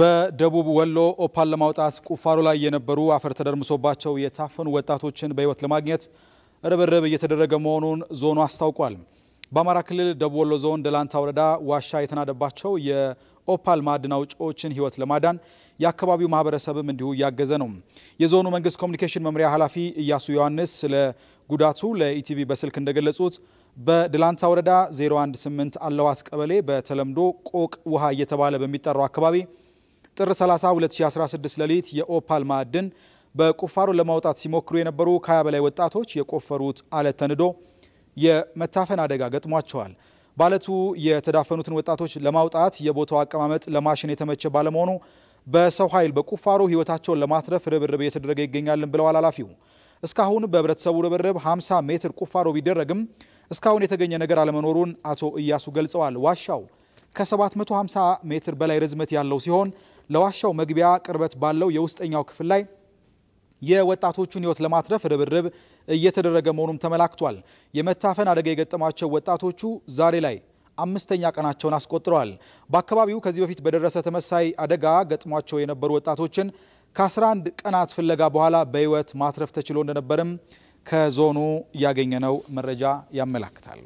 በደቡብ ወሎ ኦፓል ለማውጣት ቁፋሮ ላይ የነበሩ አፈር ተደርምሶባቸው የታፈኑ ወጣቶችን በሕይወት ለማግኘት ርብርብ እየተደረገ መሆኑን ዞኑ አስታውቋል። በአማራ ክልል ደቡብ ወሎ ዞን ደላንታ ወረዳ ዋሻ የተናደባቸው የኦፓል ማዕድን አውጪዎችን ሕይወት ለማዳን የአካባቢው ማህበረሰብም እንዲሁ እያገዘ ነው። የዞኑ መንግስት ኮሚኒኬሽን መምሪያ ኃላፊ እያሱ ዮሐንስ ስለ ጉዳቱ ለኢቲቪ በስልክ እንደገለጹት በደላንታ ወረዳ 018 አለዋስ ቀበሌ በተለምዶ ቆቅ ውሃ እየተባለ በሚጠራው አካባቢ ጥር 30 2016 ሌሊት የኦፓል ማዕድን በቁፋሮ ለማውጣት ሲሞክሩ የነበሩ ከ20 በላይ ወጣቶች የቆፈሩት አለት ተንዶ የመታፈን አደጋ ገጥሟቸዋል። በአለቱ የተዳፈኑትን ወጣቶች ለማውጣት የቦታው አቀማመጥ ለማሽን የተመቸ ባለመሆኑ በሰው ኃይል በቁፋሮ ህይወታቸውን ለማትረፍ ርብርብ እየተደረገ ይገኛልን ብለዋል ኃላፊው። እስካሁን በህብረተሰቡ ርብርብ 50 ሜትር ቁፋሮ ቢደረግም እስካሁን የተገኘ ነገር አለመኖሩን አቶ እያሱ ገልጸዋል። ዋሻው ከ750 ሜትር በላይ ርዝመት ያለው ሲሆን ለዋሻው መግቢያ ቅርበት ባለው የውስጠኛው ክፍል ላይ የወጣቶቹን ህይወት ለማትረፍ ርብርብ እየተደረገ መሆኑም ተመላክቷል። የመታፈን አደጋ የገጠማቸው ወጣቶቹ ዛሬ ላይ አምስተኛ ቀናቸውን አስቆጥረዋል። በአካባቢው ከዚህ በፊት በደረሰ ተመሳይ አደጋ ገጥሟቸው የነበሩ ወጣቶችን ከ11 ቀናት ፍለጋ በኋላ በህይወት ማትረፍ ተችሎ እንደነበርም ከዞኑ ያገኘነው መረጃ ያመላክታል።